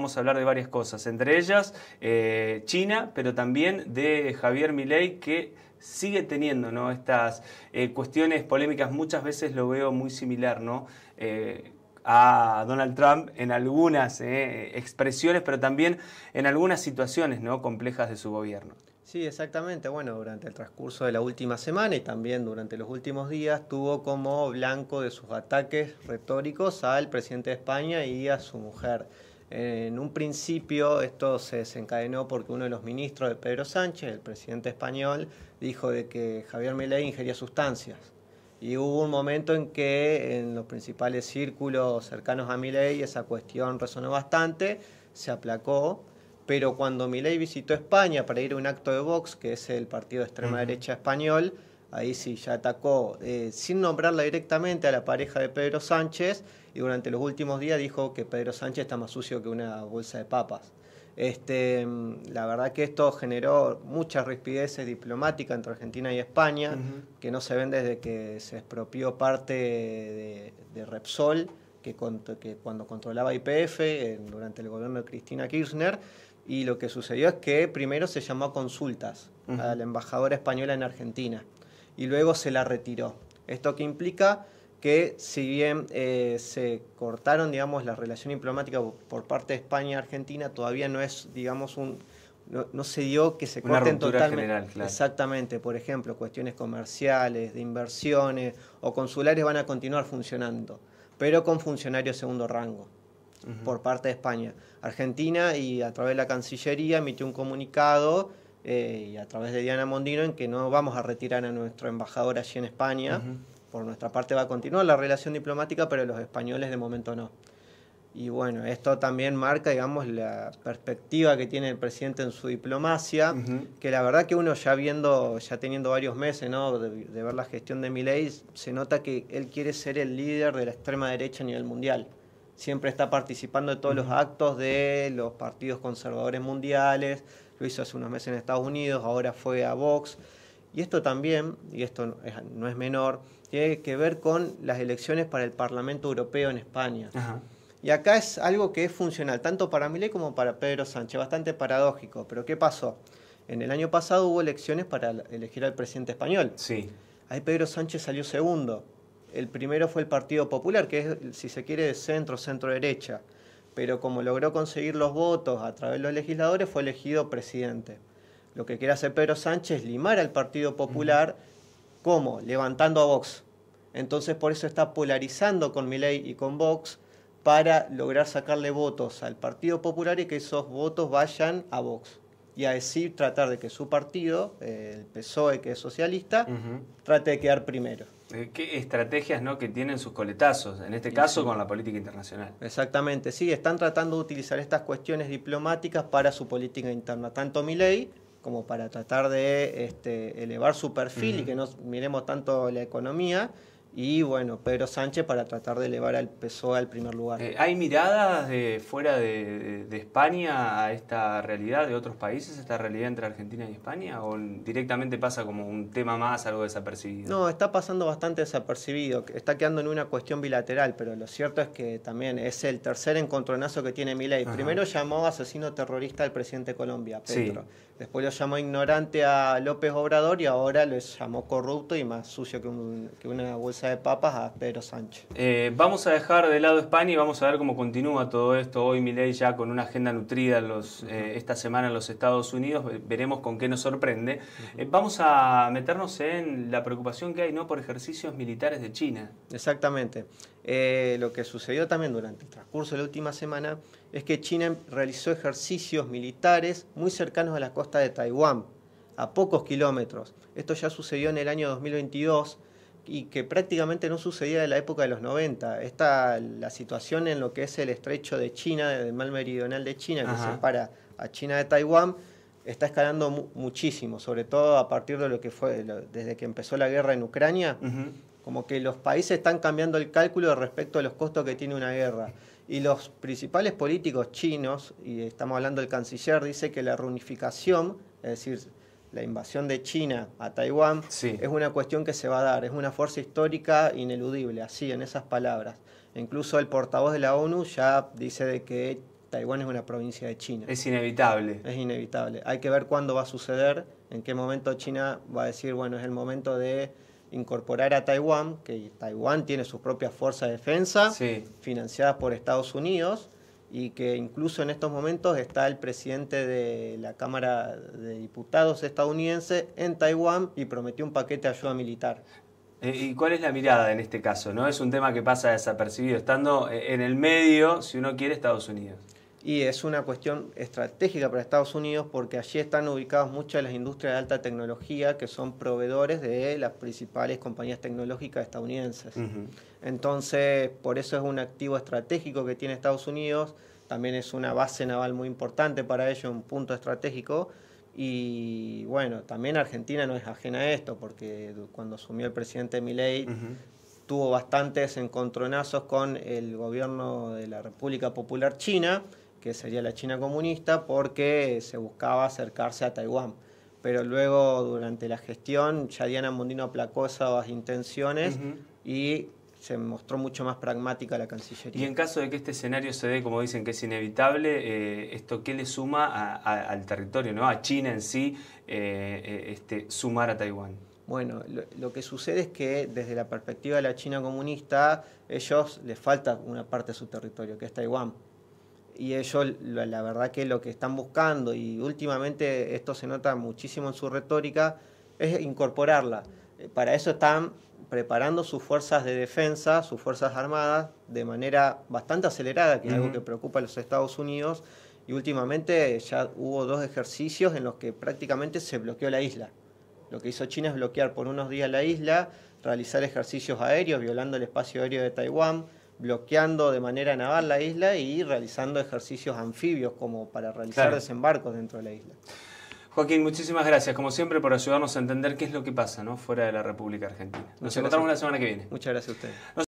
vamos a hablar de varias cosas, entre ellas eh, China, pero también de Javier Milei, que sigue teniendo estas eh, cuestiones polémicas, muchas veces lo veo muy similar, ¿no? Eh, a Donald Trump en algunas expresiones, pero también en algunas situaciones ¿no? complejas de su gobierno. Sí, exactamente. Bueno, durante el transcurso de la última semana y también durante los últimos días tuvo como blanco de sus ataques retóricos al presidente de España y a su mujer. En un principio esto se desencadenó porque uno de los ministros de Pedro Sánchez, el presidente español, dijo de que Javier Milei ingería sustancias. Y hubo un momento en que en los principales círculos cercanos a Milei esa cuestión resonó bastante, se aplacó, pero cuando Milei visitó España para ir a un acto de Vox, que es el partido de extrema derecha español, ahí sí ya atacó, eh, sin nombrarla directamente, a la pareja de Pedro Sánchez y durante los últimos días dijo que Pedro Sánchez está más sucio que una bolsa de papas. Este, la verdad que esto generó muchas rispideces diplomáticas entre Argentina y España, que no se ven desde que se expropió parte de, Repsol, que, cuando controlaba IPF durante el gobierno de Cristina Kirchner. Y lo que sucedió es que primero se llamó a consultas a la embajadora española en Argentina y luego se la retiró. Esto que implica que si bien eh, se cortaron, digamos, la relación diplomática por parte de España Argentina, todavía no es, digamos, un... No, se dio que se corten totalmente. Exactamente, por ejemplo, cuestiones comerciales, de inversiones o consulares van a continuar funcionando, pero con funcionarios segundo rango por parte de España. Argentina y a través de la Cancillería emitió un comunicado eh, y a través de Diana Mondino en que no vamos a retirar a nuestro embajador allí en España. Por nuestra parte va a continuar la relación diplomática, pero los españoles de momento no. Y bueno, esto también marca, digamos, la perspectiva que tiene el presidente en su diplomacia, que la verdad que uno ya viendo, ya teniendo varios meses, De, ver la gestión de Milei, se nota que él quiere ser el líder de la extrema derecha a nivel mundial siempre está participando de todos los actos de los partidos conservadores mundiales, lo hizo hace unos meses en Estados Unidos, ahora fue a Vox. Y esto también, y esto no es menor, tiene que ver con las elecciones para el Parlamento Europeo en España. Y acá es algo que es funcional, tanto para Milei como para Pedro Sánchez, bastante paradójico. Pero ¿qué pasó? En el año pasado hubo elecciones para elegir al presidente español. Sí. Ahí Pedro Sánchez salió segundo el primero fue el Partido Popular, que es, si se quiere, de centro, centro-derecha. Pero como logró conseguir los votos a través de los legisladores, fue elegido presidente. Lo que quiere hacer Pedro Sánchez es limar al Partido Popular, ¿cómo? Levantando a Vox. Entonces, por eso está polarizando con Milei y con Vox para lograr sacarle votos al Partido Popular y que esos votos vayan a Vox y decir, tratar de que su partido, el PSOE que es socialista, trate de quedar primero. Eh, ¿Qué estrategias ¿no? que tienen sus coletazos? En este caso con la política internacional. Exactamente, sí, están tratando de utilizar estas cuestiones diplomáticas para su política interna. Tanto mi ley como para tratar de este, elevar su perfil y que no miremos tanto la economía, y bueno, Pedro Sánchez para tratar de elevar al PSOE al primer lugar. Eh, ¿Hay miradas de fuera de, España a esta realidad de otros países, esta realidad entre Argentina y España? ¿O directamente pasa como un tema más, algo desapercibido? No, está pasando bastante desapercibido, está quedando en una cuestión bilateral, pero lo cierto es que también es el tercer encontronazo que tiene Milei. Primero llamó asesino terrorista al presidente de Colombia, Pedro Después lo llamó ignorante a López Obrador y ahora lo llamó corrupto y más sucio que, que una bolsa de papas a Pedro Sánchez. Eh, vamos a dejar de lado España y vamos a ver cómo continúa todo esto. Hoy Milei ya con una agenda nutrida eh, esta semana en los Estados Unidos, veremos con qué nos sorprende. Eh, vamos a meternos en la preocupación que hay ¿no? por ejercicios militares de China. Exactamente. lo que sucedió también durante el transcurso de la última semana es que China realizó ejercicios militares muy cercanos a la costa de Taiwán, a pocos kilómetros. Esto ya sucedió en el año 2022 y que prácticamente no sucedía en la época de los 90. está la situación en lo que es el estrecho de China, del mal meridional de China, que separa a China de Taiwán, está escalando muchísimo, sobre todo a partir de lo que fue, desde que empezó la guerra en Ucrania, como que los países están cambiando el cálculo respecto a los costos que tiene una guerra. Y los principales políticos chinos, y estamos hablando del canciller, dice que la reunificación, es decir, la invasión de China a Taiwán es una cuestión que se va a dar, es una fuerza histórica ineludible, así en esas palabras. Incluso el portavoz de la ONU ya dice de que Taiwán es una provincia de China. Es inevitable. Es inevitable. Hay que ver cuándo va a suceder, en qué momento China va a decir, bueno, es el momento de incorporar a Taiwán, que Taiwán tiene sus propias fuerzas de defensa, financiadas por Estados Unidos, y que incluso en estos momentos está el presidente de la Cámara de Diputados estadounidense en Taiwán y prometió un paquete de ayuda militar. Eh, ¿Y cuál es la mirada en este caso? ¿No es un tema que pasa desapercibido? Estando eh, en el medio, si uno quiere, Estados Unidos. Y es una cuestión estratégica para Estados Unidos porque allí están ubicadas muchas de las industrias de alta tecnología que son proveedores de las principales compañías tecnológicas estadounidenses. Entonces, por eso es un activo estratégico que tiene Estados Unidos, también es una base naval muy importante para ellos, un punto estratégico. Y bueno, también Argentina no es ajena a esto, porque cuando asumió el presidente Milei tuvo bastantes encontronazos con el gobierno de la República Popular China que sería la China comunista, porque se buscaba acercarse a Taiwán. Pero luego, durante la gestión, ya Diana Mundino aplacó esas intenciones y se mostró mucho más pragmática la Cancillería. Y en caso de que este escenario se dé, como dicen que es inevitable, eh, ¿esto qué le suma al territorio, ¿no? a China en sí, eh, eh, este, sumar a Taiwán? Bueno, lo, lo, que sucede es que desde la perspectiva de la China comunista, ellos les falta una parte de su territorio, que es Taiwán y ellos la, verdad que lo que están buscando, y últimamente esto se nota muchísimo en su retórica, es incorporarla. Eh, para eso están preparando sus fuerzas de defensa, sus fuerzas armadas, de manera bastante acelerada, que es algo que preocupa a los Estados Unidos. Y últimamente ya hubo dos ejercicios en los que prácticamente se bloqueó la isla. Lo que hizo China es bloquear por unos días la isla, realizar ejercicios aéreos, violando el espacio aéreo de Taiwán, bloqueando de manera naval la isla y realizando ejercicios anfibios como para realizar desembarcos dentro de la isla. Joaquín, muchísimas gracias, como siempre, por ayudarnos a entender qué es lo que pasa ¿no? fuera de la República Argentina. Nos encontramos la semana que viene. Muchas gracias a ustedes.